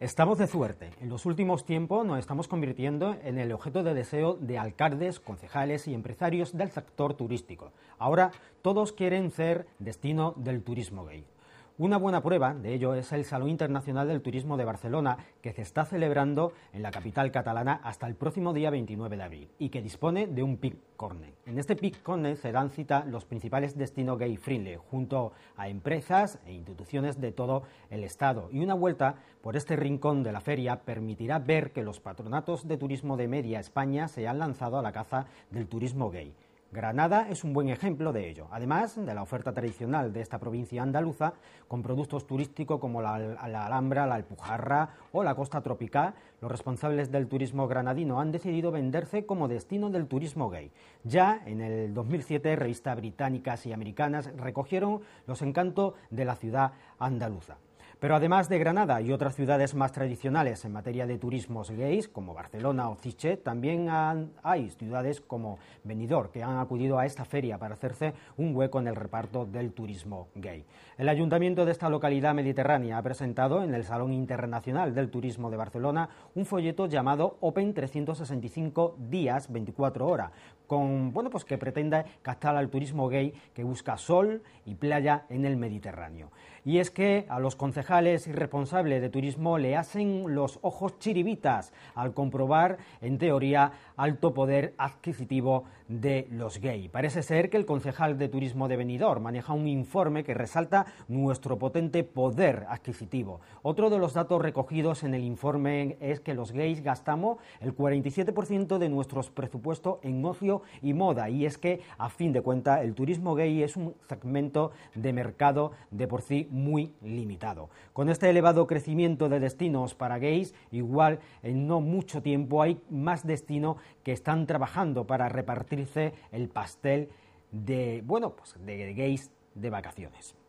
Estamos de suerte. En los últimos tiempos nos estamos convirtiendo en el objeto de deseo de alcaldes, concejales y empresarios del sector turístico. Ahora todos quieren ser destino del turismo gay. Una buena prueba de ello es el Salón Internacional del Turismo de Barcelona, que se está celebrando en la capital catalana hasta el próximo día 29 de abril y que dispone de un PIC Corner. En este PIC Corner se dan cita los principales destinos gay friendly, junto a empresas e instituciones de todo el Estado. Y una vuelta por este rincón de la feria permitirá ver que los patronatos de turismo de media España se han lanzado a la caza del turismo gay. Granada es un buen ejemplo de ello, además de la oferta tradicional de esta provincia andaluza, con productos turísticos como la, Alhambra, la Alpujarra o la Costa Tropical, los responsables del turismo granadino han decidido venderse como destino del turismo gay. Ya en el 2007, revistas británicas y americanas recogieron los encantos de la ciudad andaluza. Pero además de Granada y otras ciudades más tradicionales en materia de turismos gays, como Barcelona o Ciche, también hay ciudades como Benidorm que han acudido a esta feria para hacerse un hueco en el reparto del turismo gay. El ayuntamiento de esta localidad mediterránea ha presentado en el Salón Internacional del Turismo de Barcelona un folleto llamado Open 365 días 24 horas, con bueno pues que pretende captar al turismo gay que busca sol y playa en el Mediterráneo. Y es que a los concejales concejales y responsables de turismo le hacen los ojos chiribitas al comprobar, en teoría, alto poder adquisitivo de los gays... Parece ser que el concejal de turismo de Benidorm maneja un informe que resalta nuestro potente poder adquisitivo. Otro de los datos recogidos en el informe es que los gays gastamos el 47% de nuestros presupuestos en ocio y moda y es que a fin de cuentas el turismo gay es un segmento de mercado de por sí muy limitado. Con este elevado crecimiento de destinos para gays, igual en no mucho tiempo hay más destinos que están trabajando para repartirse el pastel de, bueno, pues de gays de vacaciones.